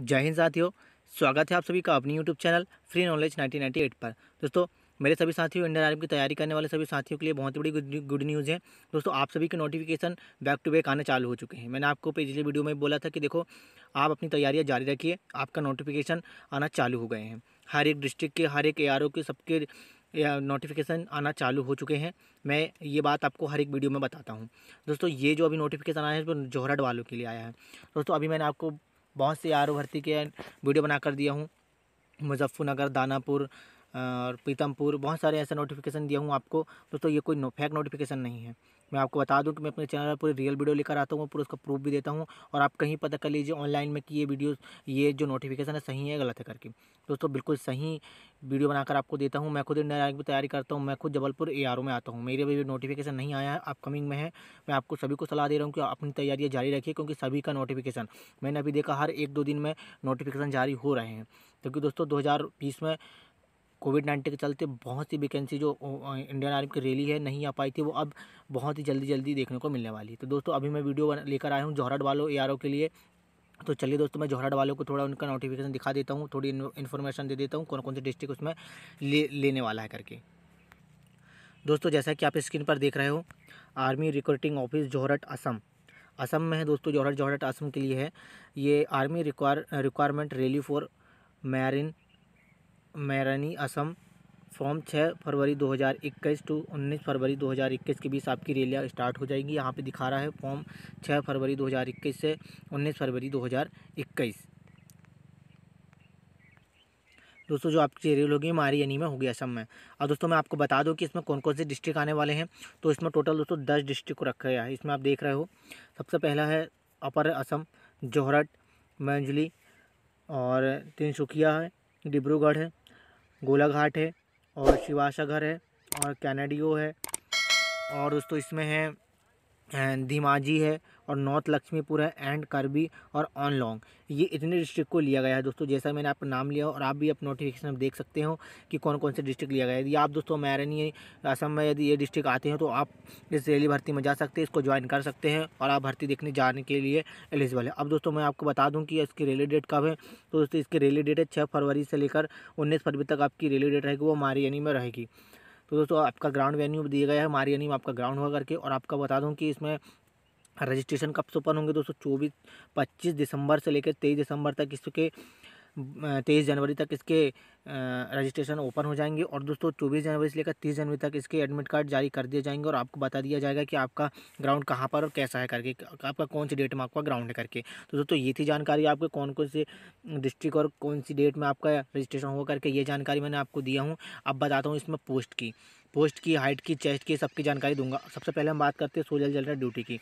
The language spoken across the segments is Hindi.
जय हिंद साथियों स्वागत है आप सभी का अपनी यूट्यूब चैनल फ्री नॉलेज 1998 पर दोस्तों मेरे सभी साथियों इंडियन आर्मी की तैयारी करने वाले सभी साथियों के लिए बहुत बड़ी गुड न्यूज़ है दोस्तों आप सभी के नोटिफिकेशन बैक टू बैक आने चालू हो चुके हैं मैंने आपको पिछली वीडियो में बोला था कि देखो आप अपनी तैयारियाँ जारी रखिए आपका नोटिफिकेशन आना चालू हो गए हैं हर एक डिस्ट्रिक्ट के हर एक ए के सबके नोटिफिकेशन आना चालू हो चुके हैं मैं ये बात आपको हर एक वीडियो में बताता हूँ दोस्तों ये जो अभी नोटिफिकेशन आया है वो जोहरट वालों के लिए आया है दोस्तों अभी मैंने आपको बहुत से आर भर्ती के वीडियो बना कर दिया हूँ मुजफ्फरनगर दानापुर और पीतमपुर बहुत सारे ऐसे नोटिफिकेशन दिया हूँ आपको दोस्तों ये कोई नो, फैक नोटिफिकेशन नहीं है मैं आपको बता दूं कि मैं अपने चैनल पर पूरी रियल वीडियो लेकर आता हूँ पूरा उसका प्रूफ भी देता हूँ और आप कहीं पता कर लीजिए ऑनलाइन में कि ये वीडियो ये जो नोटिफिकेशन है सही है गलत है करके दोस्तों बिल्कुल सही वीडियो बनाकर आपको देता हूँ मैं खुद इंडिया आर्मी की तैयारी करता हूँ मैं खुद जबलपुर ए में आता हूँ मेरे अभी नोटिफिकेशन नहीं आया है अपकमिंग में है मैं आपको सभी को सलाह दे रहा हूँ कि अपनी तैयारियाँ जारी रखिए क्योंकि सभी का नोटिफिकेशन मैंने अभी देखा हर एक दो दिन में नोटिफिकेशन जारी हो रहे हैं क्योंकि दोस्तों दो में कोविड नाइन्टीन के चलते बहुत सी वैकेंसी जो इंडियन आर्मी की रैली है नहीं आ पाई थी वो अब बहुत ही जल्दी जल्दी देखने को मिलने वाली है तो दोस्तों अभी मैं वीडियो लेकर आया हूँ जोहरट वालों ए के लिए तो चलिए दोस्तों मैं जोहराट वालों को थोड़ा उनका नोटिफिकेशन दिखा देता हूँ थोड़ी इन्फॉर्मेशन दे देता हूँ कौन कौन से डिस्ट्रिक्ट उसमें ले लेने वाला है करके दोस्तों जैसा कि आप स्क्रीन पर देख रहे हो army recruiting office Jorhat Assam Assam में है दोस्तों जोहरट जोहरट असम के लिए है ये army require requirement rally for मैरिन मैरानी असम फॉर्म छः फरवरी 2021 टू 19 फरवरी 2021 के बीच आपकी रैलियाँ स्टार्ट हो जाएंगी यहाँ पे दिखा रहा है फॉर्म 6 फरवरी 2021 से 19 फरवरी 2021 दोस्तों जो आपकी रेल होगी हमारी यानी में होगी असम में और दोस्तों मैं आपको बता दूं कि इसमें कौन कौन से डिस्ट्रिक्ट आने वाले हैं तो इसमें टोटल दोस्तों दस डिस्ट्रिक्ट को रखा गया है इसमें आप देख रहे हो सबसे पहला है अपर असम जोहरट मंजली और तीनसुखिया है डिब्रूगढ़ है गोलाघाट है और शिवाशा घर है और कैनेडियो है और दोस्तों इसमें है धीमाजी है और नॉर्थ लक्ष्मीपुर है एंड करबी और ऑन लॉन्ग ये इतने डिस्ट्रिक्ट को लिया गया है दोस्तों जैसा मैंने आपका नाम लिया और आप भी आप नोटिफिकेशन देख सकते हो कि कौन कौन से डिस्ट्रिक्ट लिया गया है यदि आप दोस्तों मैरनी असम में यदि ये डिस्ट्रिक्ट आते हैं तो आप इस रैली भर्ती में जा सकते हैं इसको ज्वाइन कर सकते हैं और आप भर्ती देखने जाने के लिए एलिजिबल है अब दोस्तों मैं आपको बता दूँ कि इसकी रेली डेट कब है तो दोस्तों इसकी रेली डेट है छः फरवरी से लेकर उन्नीस फरवरी तक आपकी रेली डेट रहेगी वो मारियनी में रहेगी तो दोस्तों आपका ग्राउंड वेन्यू दिया गया है मारियानी में आपका ग्राउंड होगा करके और आपका बता दूँ कि इसमें रजिस्ट्रेशन कब से ओपन होंगे दोस्तों चौबीस पच्चीस दिसंबर से लेकर तेईस दिसंबर तक इसके तेईस जनवरी तक इसके रजिस्ट्रेशन ओपन हो जाएंगे और दोस्तों चौबीस जनवरी से लेकर तीस जनवरी तक इसके एडमिट कार्ड जारी कर दिए जाएंगे और आपको बता दिया जाएगा कि आपका ग्राउंड कहाँ पर और कैसा है करके आपका कौन सी डेट में आपका ग्राउंड है करके तो दोस्तों ये थी जानकारी आपके कौन कौन से डिस्ट्रिक्ट और कौन सी डेट में आपका रजिस्ट्रेशन होगा करके ये जानकारी मैंने आपको दिया हूँ अब बताता हूँ इसमें पोस्ट की पोस्ट की हाइट की चेस्ट की सबकी जानकारी दूंगा सबसे पहले हम बात करते हैं सोलर जनरल ड्यूटी की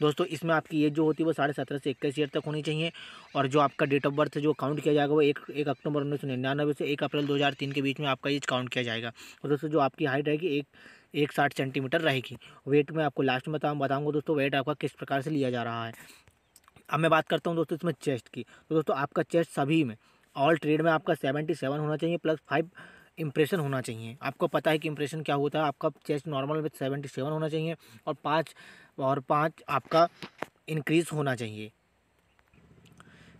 दोस्तों इसमें आपकी एज जो होती है वो साढ़े सत्रह से इक्कीस ईयर तक होनी चाहिए और जो आपका डेट ऑफ बर्थ जो काउंट किया जाएगा वो एक एक अक्टूबर उन्नीस सौ निन्यानवे से एक अप्रैल दो हज़ार तीन के बीच में आपका एज काउंट किया जाएगा और दोस्तों जो आपकी हाइट रहेगी एक एक साठ सेंटीमीटर रहेगी वेट में आपको लास्ट में बताऊँगा दोस्तों वेट आपका किस प्रकार से लिया जा रहा है अब मैं बात करता हूँ दोस्तों इसमें चेस्ट की तो दोस्तों आपका चेस्ट सभी में ऑल ट्रेड में आपका सेवेंटी सेवन होना चाहिए प्लस फाइव इंप्रेशन होना चाहिए आपको पता है कि इंप्रेशन क्या होता है आपका चेस्ट नॉर्मल में सेवेंटी सेवन होना चाहिए और पाँच और पाँच आपका इंक्रीज़ होना चाहिए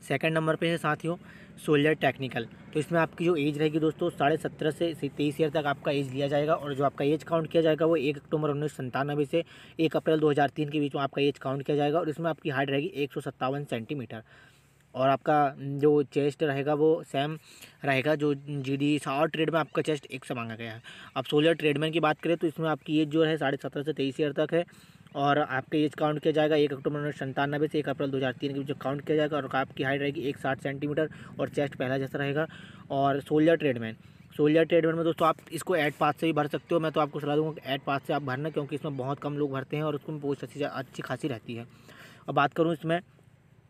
सेकंड नंबर पे है साथियों सोल्जर टेक्निकल तो इसमें आपकी जो एज रहेगी दोस्तों साढ़े सत्रह से तेईस ईयर तक आपका एज लिया जाएगा और जो आपका एज काउंट किया जाएगा वो एक अक्टूबर उन्नीस सौ से एक अप्रैल तीन के बीच में आपका एज काउंट किया जाएगा और इसमें आपकी हाइट रहेगी एक सेंटीमीटर और आपका जो चेस्ट रहेगा वो सेम रहेगा जो जी डी और ट्रेड में आपका चेस्ट एक से मांगा गया है अब सोलर ट्रेडमैन की बात करें तो इसमें आपकी एज जो है साढ़े सत्रह से तेईस ईयर तक है और आपके एज काउंट किया जाएगा एक अक्टूबर उन्नीस संतानवे से एक अप्रैल दो हज़ार तीन के बीच काउंट किया जाएगा और आपकी हाइट रहेगी एक साठ सेंटीमीटर और चेस्ट पहला जैसा रहेगा और सोलर ट्रेडमैन सोलर ट्रेडमैन में दोस्तों आप इसको एड पास से भी भर सकते हो मैं तो आपको सलाह दूंगा कि एड पास से आप भरना क्योंकि इसमें बहुत कम लोग भरते हैं और उसमें पोस्ट अच्छी अच्छी खासी रहती है अब बात करूँ इसमें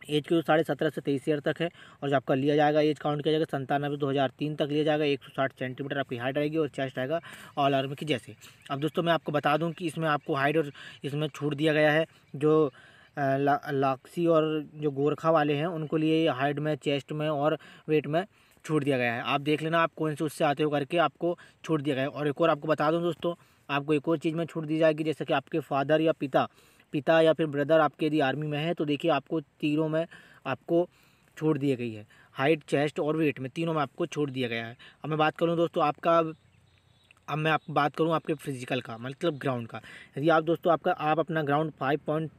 एज के तो साढ़े सत्रह से तेईस ईयर तक है और जो आपका लिया जाएगा एज काउंट किया जाएगा संतानवे दो हज़ार तीन तक लिया जाएगा एक सौ साठ सेंटीमीटर आपकी हाइट रहेगी और चेस्ट आएगा ऑल आर्मी की जैसे अब दोस्तों मैं आपको बता दूं कि इसमें आपको हाइट और इसमें छूट दिया गया है जो ला, लाक्सी और जो गोरखा वाले हैं उनको लिए हाइट में चेस्ट में और वेट में छूट दिया गया है आप देख लेना आप कौन से उससे आते हो करके आपको छूट दिया गया है और एक और आपको बता दूँ दोस्तों आपको एक और चीज़ में छूट दी जाएगी जैसे कि आपके फादर या पिता पिता या फिर ब्रदर आपके यदि आर्मी में है तो देखिए आपको तीनों में आपको छोड़ दी गई है हाइट चेस्ट और वेट में तीनों में आपको छोड़ दिया गया है अब मैं बात करूँ दोस्तों आपका अब मैं आप बात करूँ आपके फिजिकल का मतलब ग्राउंड का यदि आप दोस्तों आपका आप अपना ग्राउंड फाइव पॉइंट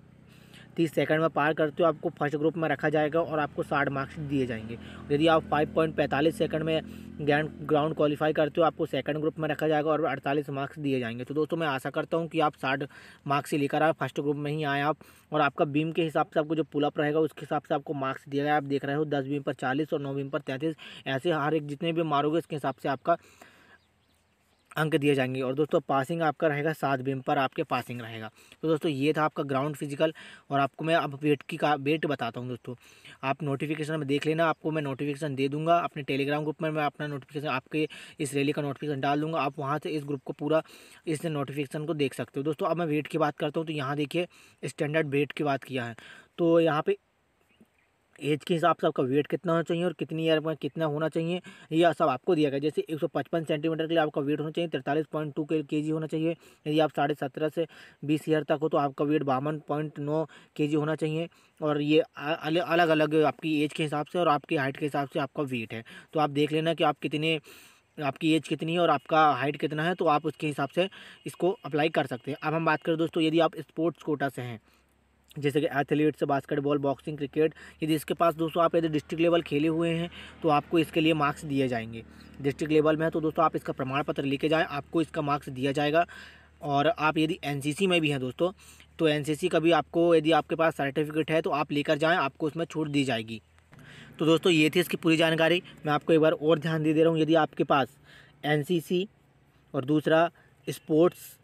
तीस सेकंड में पार करते हो आपको फर्स्ट ग्रुप में रखा जाएगा और आपको साठ मार्क्स दिए जाएंगे यदि आप फाइव पॉइंट पैंतालीस सेकंड में ग्रैंड ग्राउंड क्वालिफाई करते हो आपको सेकंड ग्रुप में रखा जाएगा और अड़तालीस मार्क्स दिए जाएंगे तो दोस्तों मैं आशा करता हूँ कि आप साठ मार्क्स लेकर आए फर्स्ट ग्रुप में ही आए आप और आपका बीम के हिसाब से आपको जो पुलअप रहेगा उसके हिसाब से आपको मार्क्स दिया गया आप देख रहे हो दस बीम पर चालीस और नौ बीम पर तैंतीस ऐसे हर एक जितने भी मारोगे उसके हिसाब से आपका अंक दिए जाएंगे और दोस्तों पासिंग आपका रहेगा सात बीम पर आपके पासिंग रहेगा तो दोस्तों ये था आपका ग्राउंड फिजिकल और आपको मैं अब वेट की का वेट बताता हूँ दोस्तों आप नोटिफिकेशन में देख लेना आपको मैं नोटिफिकेशन दे दूँगा अपने टेलीग्राम ग्रुप में मैं अपना नोटिफिकेशन आपके इस रैली का नोटिफिकेशन डाल दूँगा आप वहाँ से इस ग्रुप को पूरा इस नोटिफिकेशन को देख सकते हो दोस्तों अब मैं वेट की बात करता हूँ तो यहाँ देखिए स्टैंडर्ड वेट की बात किया है तो यहाँ पर एज के हिसाब से आपका वेट कितना होना चाहिए और कितनी ईयर में कितना होना चाहिए यह सब आपको दिया गया जैसे एक सेंटीमीटर के लिए आपका वेट होना चाहिए तिरतालीस पॉइंट टू के जी होना चाहिए यदि आप साढ़े सत्रह से बीस ईयर तक हो तो आपका वेट बावन पॉइंट नौ के जी होना चाहिए और ये अलग अलग आपकी एज के हिसाब से और आपकी हाइट के हिसाब से आपका वेट है तो आप देख लेना कि आप कितने आपकी एज कितनी है और आपका हाइट कितना है तो आप उसके हिसाब से इसको अप्लाई कर सकते हैं अब हम बात करें दोस्तों यदि आप स्पोर्ट्स कोटा से हैं जैसे कि एथलीट्स बास्केटबॉल बॉक्सिंग क्रिकेट यदि इसके पास दोस्तों आप यदि डिस्ट्रिक्ट लेवल खेले हुए हैं तो आपको इसके लिए मार्क्स दिए जाएंगे डिस्ट्रिक्ट लेवल में है तो दोस्तों आप इसका प्रमाण पत्र लेके जाएँ आपको इसका मार्क्स दिया जाएगा और आप यदि एनसीसी में भी हैं दोस्तों तो एनसीसी का भी आपको यदि आपके पास सर्टिफिकेट है तो आप लेकर जाएँ आपको उसमें छूट दी जाएगी तो दोस्तों ये थी इसकी पूरी जानकारी मैं आपको एक बार और ध्यान दे दे रहा हूँ यदि आपके पास एन और दूसरा स्पोर्ट्स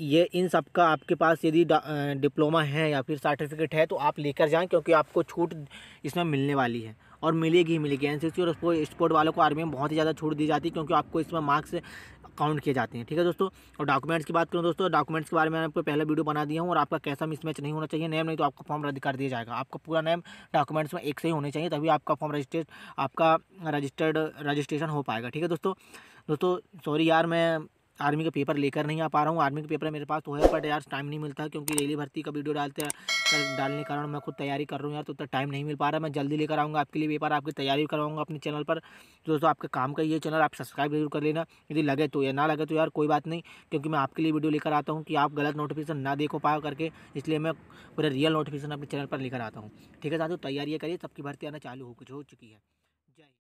ये इन सब का आपके पास यदि डिप्लोमा है या फिर सर्टिफिकेट है तो आप लेकर जाएं क्योंकि आपको छूट इसमें मिलने वाली है और मिलेगी ही मिलेगी एन और स्पोर्ट वालों को आर्मी में बहुत ही ज़्यादा छूट दी जाती है क्योंकि आपको इसमें मार्क्स काउंट किए जाते हैं ठीक है दोस्तों और डॉक्यूमेंट्स की बात करूँ दोस्तों डॉक्यूमेंट्स के बारे में आपको पहले वीडियो बना दिया हूँ और आपका कैसा मिसमैच नहीं होना चाहिए नेम नहीं तो आपका फॉर्म रद्द कर दिया जाएगा आपका पूरा नेम डॉक्यूमेंट्स में एक से ही होने चाहिए तभी आपका फॉर्म रजिस्टर आपका रजिस्टर्ड रजिस्ट्रेशन हो पाएगा ठीक है दोस्तों दोस्तों सॉरी यार मैं आर्मी का पेपर लेकर नहीं आ पा रहा हूँ आर्मी का पेपर मेरे पास तो है बट यार टाइम नहीं मिलता क्योंकि रेली भर्ती का वीडियो डालते हैं डालने के कारण मैं खुद तैयारी कर रहा हूँ यार तो उतना टाइम नहीं मिल पा रहा मैं जल्दी लेकर आऊँगा आपके लिए पेपर आपकी तैयारी करवाऊँगा अपने चैनल पर दोस्तों आपके काम का ये चैनल आप सब्सक्राइब जरूर कर लेना यदि लगे तो या ना लगे तो यार कोई बात नहीं क्योंकि मैं आपके लिए वीडियो लेकर आता हूँ कि आप गलत नोटिफिकेशन ना देखो पाओ करके इसलिए मैं पूरा रियल नोटिफिकेशन अपने चैनल पर लेकर आता हूँ ठीक है साथ तैयारियाँ करिए सबकी भर्ती आना चालू हो चुकी है